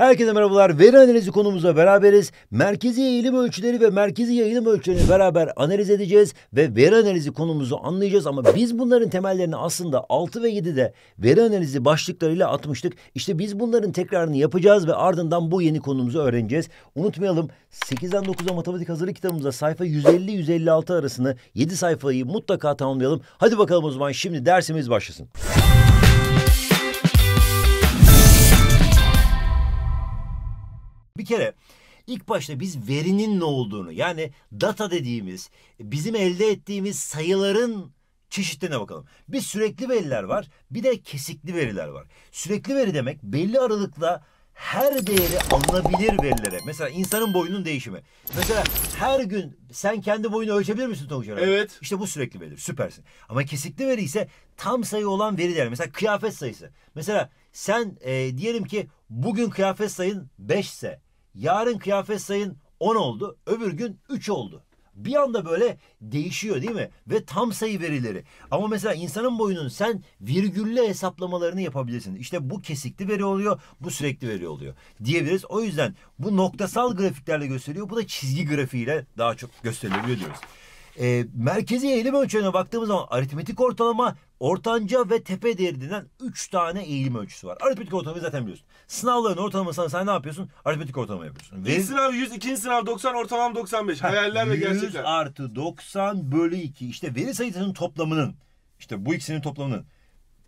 Herkese merhabalar. Veri analizi konumuzla beraberiz. Merkezi eğilim ölçüleri ve merkezi yayılım ölçülerini beraber analiz edeceğiz ve veri analizi konumuzu anlayacağız ama biz bunların temellerini aslında 6 ve 7'de veri analizi başlıklarıyla atmıştık. İşte biz bunların tekrarını yapacağız ve ardından bu yeni konumuzu öğreneceğiz. Unutmayalım 8'den 9'a matematik hazırlık kitabımızda sayfa 150-156 arasını 7 sayfayı mutlaka tamamlayalım. Hadi bakalım o zaman şimdi dersimiz başlasın. Bir kere ilk başta biz verinin ne olduğunu yani data dediğimiz bizim elde ettiğimiz sayıların çeşitlerine bakalım. Bir sürekli veriler var bir de kesikli veriler var. Sürekli veri demek belli aralıkla her değeri alınabilir verilere. Mesela insanın boyunun değişimi. Mesela her gün sen kendi boyunu ölçebilir misin Tonguç Evet. İşte bu sürekli veridir. Süpersin. Ama kesikli veri ise tam sayı olan veri değeri. Mesela kıyafet sayısı. Mesela sen e, diyelim ki bugün kıyafet sayın 5 ise Yarın kıyafet sayın 10 oldu. Öbür gün 3 oldu. Bir anda böyle değişiyor değil mi? Ve tam sayı verileri. Ama mesela insanın boyunun sen virgülle hesaplamalarını yapabilirsin. İşte bu kesikli veri oluyor, bu sürekli veri oluyor diyebiliriz. O yüzden bu noktasal grafiklerle gösteriyor. Bu da çizgi grafiğiyle daha çok gösteriliyor diyoruz. E, merkezi eğilim ölçeğine baktığımız zaman aritmetik ortalama Ortanca ve tepe değeri denen 3 tane eğilim ölçüsü var. Aritmetik ortalamayı zaten biliyorsun. Sınavların ortalamasına sen ne yapıyorsun? Aritmetik ortalama yapıyorsun. Ve... İlk sınav 100, ikinci sınav 90, ortalam 95. Hayaller ve 100 gerçekler. 100 artı 90 bölü 2. İşte veri sayısının toplamının, işte bu ikisinin toplamının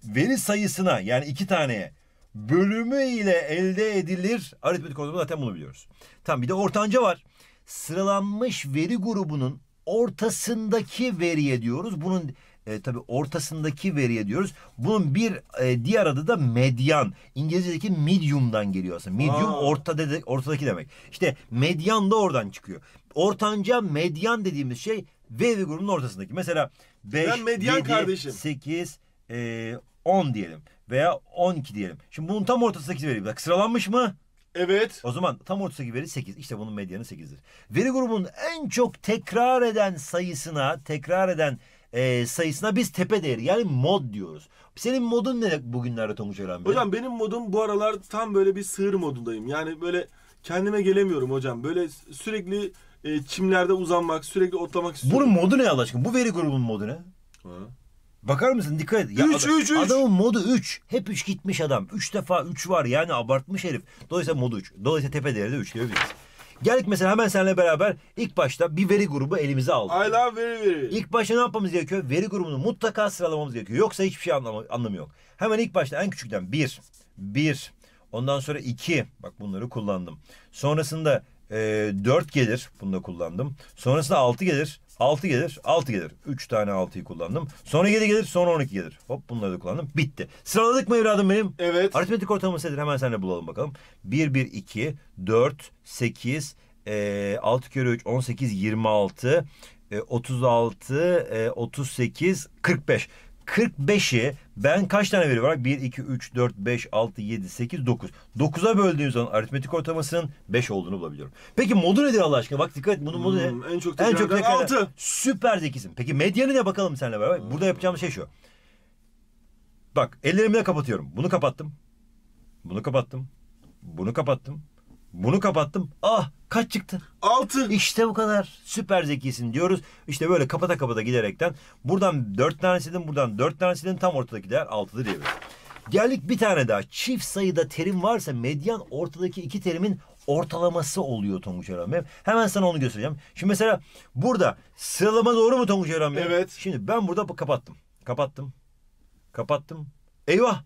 veri sayısına yani iki taneye bölümü ile elde edilir. Aritmetik ortalama zaten bunu biliyoruz. Tam bir de ortanca var. Sıralanmış veri grubunun ortasındaki veriye diyoruz. Bunun e, tabii ortasındaki veriye diyoruz. Bunun bir e, diğer adı da medyan. İngilizce'deki medium'dan geliyor aslında. Medium Aa. orta de, ortadaki demek. İşte medyan da oradan çıkıyor. Ortanca medyan dediğimiz şey V grubunun ortasındaki. Mesela 5, 7, kardeşim. 8, e, 10 diyelim veya 12 diyelim. Şimdi bunun tam ortasındaki veri sıralanmış mı? Evet. O zaman tam ortasındaki veri 8. İşte bunun medyanı 8'dir. Veri grubunun en çok tekrar eden sayısına, tekrar eden e, sayısına biz tepe değeri yani mod diyoruz. Senin modun ne bugünlerde Tonguç Bey? Hocam benim modum bu aralar tam böyle bir sığır modundayım. Yani böyle kendime gelemiyorum hocam. Böyle sürekli e, çimlerde uzanmak, sürekli otlamak istiyorum. Bunun modu ne Allah aşkına? Bu veri grubunun modu ne? Ha. Bakar mısın dikkat et. Ya üç, adam, üç, üç. Adamın modu 3. Hep 3 gitmiş adam. 3 defa 3 var yani abartmış herif. Dolayısıyla modu 3. Dolayısıyla tepe değeri de 3 diyebiliriz. Geldik mesela hemen seninle beraber ilk başta bir veri grubu elimize aldık. I love veri veri. İlk başta ne yapmamız gerekiyor? Veri grubunu mutlaka sıralamamız gerekiyor. Yoksa hiçbir şey anlamı, anlamı yok. Hemen ilk başta en küçükten bir, bir, ondan sonra iki. Bak bunları kullandım. Sonrasında e, 4 gelir. Bunu da kullandım. Sonrasında altı gelir. 6 gelir, 6 gelir. 3 tane 6'yı kullandım. Sonra 7 gelir, sonra 12 gelir. Hop bunları da kullandım. Bitti. Sıraladık mı evladım benim? Evet. Aritmetik ortalaması nedir? Hemen seninle bulalım bakalım. 1, 1, 2, 4, 8, e, 6 kere 3, 18, 26, e, 36, e, 38, 45. 45'i ben kaç tane veri var? 1, 2, 3, 4, 5, 6, 7, 8, 9. 9'a böldüğüm zaman aritmetik ortalamasının 5 olduğunu bulabiliyorum. Peki modu nedir Allah aşkına? Bak dikkat et bunun modu hmm, ne? En çok tekrardan en çok tekrardan 6. Süper zekisin. Peki medyanı ne bakalım seninle beraber? Hmm. Burada yapacağımız şey şu. Bak ellerimi de kapatıyorum. Bunu kapattım. Bunu kapattım. Bunu kapattım. Bunu kapattım. Ah kaç çıktı? Altı. İşte bu kadar. Süper zekisin diyoruz. İşte böyle kapata kapata giderekten buradan dört tane tanesinin buradan dört tane tanesinin tam ortadaki değer 6'dır diyebiliriz. Geldik bir tane daha. Çift sayıda terim varsa medyan ortadaki iki terimin ortalaması oluyor Tonguç Erhan Bey. Hemen sana onu göstereceğim. Şimdi mesela burada sıralama doğru mu Tonguç Erhan Bey? Evet. Şimdi ben burada kapattım. Kapattım. Kapattım. Eyvah.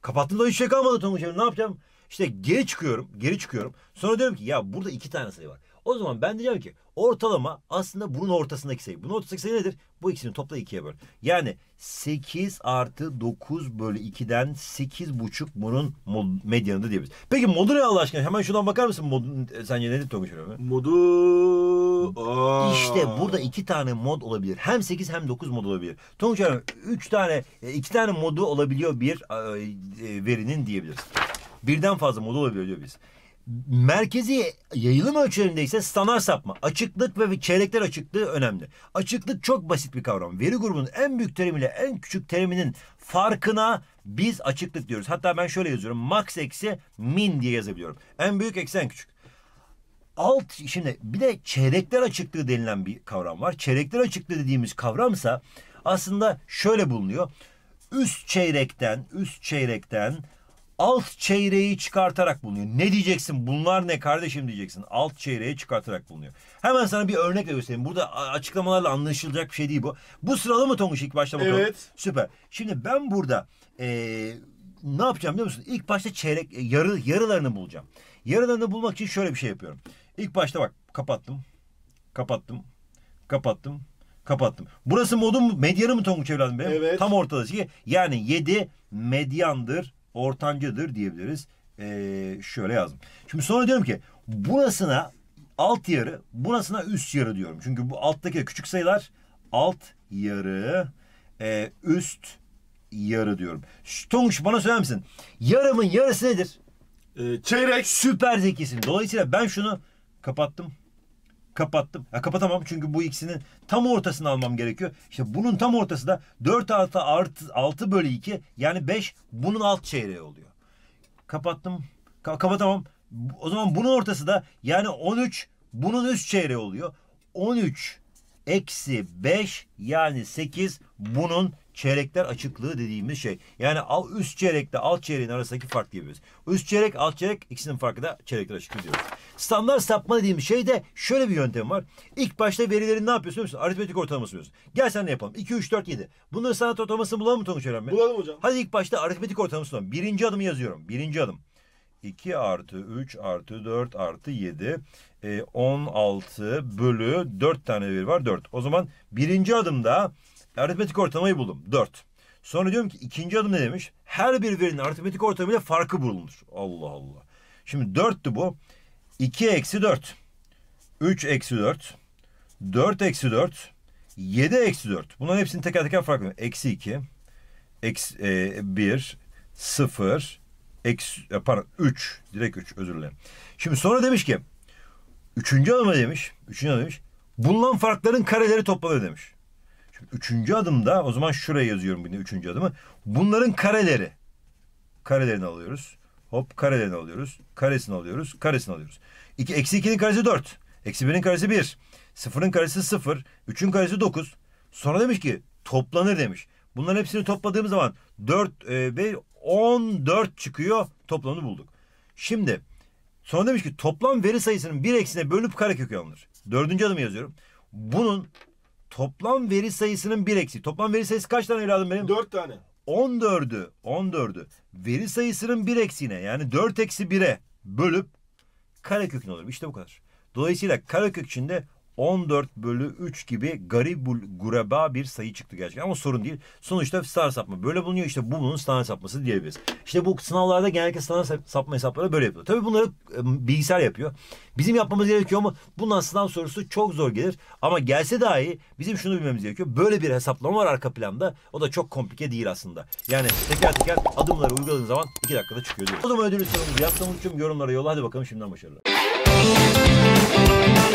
Kapattım da hiç şey kalmadı Tonguç Erhan. Ne yapacağım? İşte geri çıkıyorum, geri çıkıyorum. Sonra diyorum ki ya burada iki tane sayı var. O zaman ben diyeceğim ki ortalama aslında bunun ortasındaki sayı. Bunun ortasındaki sayı nedir? Bu ikisini topla ikiye böl. Yani 8 artı 9 bölü 2'den 8,5 bunun mod, da diyebiliriz. Peki modu ne Allah aşkına? Hemen şuradan bakar mısın? Mod, sence nedir Toguç Modu... Aa. İşte burada iki tane mod olabilir. Hem 8 hem 9 mod olabilir. Toguç 3 tane, 2 e, tane modu olabiliyor bir e, e, verinin diyebiliriz. Birden fazla model olabiliyor diyor biz. Merkezi yayılım ölçülerinde ise standart sapma, açıklık ve çeyrekler açıklığı önemli. Açıklık çok basit bir kavram. Veri grubunun en büyük terimiyle en küçük teriminin farkına biz açıklık diyoruz. Hatta ben şöyle yazıyorum. Max eksi min diye yazabiliyorum. En büyük eksi en küçük. Alt şimdi bir de çeyrekler açıklığı denilen bir kavram var. Çeyrekler açıklığı dediğimiz kavramsa aslında şöyle bulunuyor. Üst çeyrekten, üst çeyrekten alt çeyreği çıkartarak bulunuyor. Ne diyeceksin? Bunlar ne kardeşim diyeceksin. Alt çeyreği çıkartarak bulunuyor. Hemen sana bir örnekle göstereyim. Burada açıklamalarla anlaşılacak bir şey değil bu. Bu sıralı mı Tonguç ilk başta bakalım? Evet. Süper. Şimdi ben burada e, ne yapacağım biliyor musun? İlk başta çeyrek e, yarı yarılarını bulacağım. Yarılarını bulmak için şöyle bir şey yapıyorum. İlk başta bak kapattım. Kapattım. Kapattım. Kapattım. Burası modum mu medyanı mı Tonguç evladım benim? Evet. Tam ortadası. Yani 7 medyandır ortancıdır diyebiliriz. Ee, şöyle yazdım. Şimdi sonra diyorum ki burasına alt yarı, burasına üst yarı diyorum. Çünkü bu alttaki küçük sayılar alt yarı, e, üst yarı diyorum. Tonguç bana söyler misin? Yarımın yarısı nedir? Ee, çeyrek. Süper zekisin. Dolayısıyla ben şunu kapattım kapattım. Ya kapatamam çünkü bu ikisinin tam ortasını almam gerekiyor. İşte bunun tam ortası da 4 artı artı 6 bölü 2 yani 5 bunun alt çeyreği oluyor. Kapattım. Ka kapatamam. O zaman bunun ortası da yani 13 bunun üst çeyreği oluyor. 13 eksi 5 yani 8 bunun çeyrekler açıklığı dediğimiz şey. Yani üst çeyrekle alt çeyreğin arasındaki fark diyebiliriz. Üst çeyrek, alt çeyrek ikisinin farkı da çeyrekler açıklığı diyoruz. Standart sapma dediğimiz şey de şöyle bir yöntem var. İlk başta verilerin ne yapıyorsun musun? Aritmetik ortalaması yapıyorsun. Gel sen ne yapalım? 2, 3, 4, 7. Bunların sanat ortalamasını bulalım mı Tonguç Öğrenme? Bulalım hocam. Hadi ilk başta aritmetik ortalaması bulalım. Birinci adımı yazıyorum. Birinci adım. 2 artı 3 artı 4 artı 7 e, 16 bölü 4 tane veri var 4. O zaman birinci adımda aritmetik ortalamayı buldum. 4. Sonra diyorum ki ikinci adım ne demiş? Her bir verinin aritmetik ortamıyla farkı bulunur. Allah Allah. Şimdi 4'tü bu. 2 eksi 4. 3 eksi 4. 4 eksi 4. 7 eksi 4. Bunların hepsini teker teker farklı. Eksi 2. Eksi e, 1. 0. Eksi, e, pardon 3. Direkt 3 özür dilerim. Şimdi sonra demiş ki. Üçüncü adıma demiş. Üçüncü adıma demiş. Bulunan farkların kareleri toplanır demiş. Şimdi üçüncü adımda o zaman şuraya yazıyorum yine üçüncü adımı. Bunların kareleri. Karelerini alıyoruz. Hop karelerini alıyoruz. Karesini alıyoruz. Karesini alıyoruz. İki, eksi ikinin karesi dört. Eksi birin karesi bir. Sıfırın karesi sıfır. Üçün karesi dokuz. Sonra demiş ki toplanır demiş. Bunların hepsini topladığımız zaman 4 e, ve dört çıkıyor. Toplamını bulduk. Şimdi sonra demiş ki toplam veri sayısının bir eksine bölüp karekökü alınır. Dördüncü adımı yazıyorum. Bunun Toplam veri sayısının bir eksi. Toplam veri sayısı kaç tane evladım benim? Dört tane. 14'ü 14'ü veri sayısının bir eksiğine yani 4 eksi 1'e bölüp karekökünü olur? İşte bu kadar. Dolayısıyla karekök içinde 14 bölü 3 gibi garibul gureba bir sayı çıktı gerçekten ama sorun değil. Sonuçta star sapma böyle bulunuyor işte bu bunun star sapması diyebiliriz. İşte bu sınavlarda genellikle star sapma hesapları böyle yapıyor. Tabii bunları ıı, bilgisayar yapıyor. Bizim yapmamız gerekiyor mu? Bundan sınav sorusu çok zor gelir ama gelse dahi bizim şunu bilmemiz gerekiyor. Böyle bir hesaplama var arka planda. O da çok komplike değil aslında. Yani teker teker adımları uyguladığın zaman 2 dakikada çıkıyor diyoruz. O zaman ödülü sorumuzu yaptığımız için yorumlara yolla hadi bakalım şimdiden başarılar.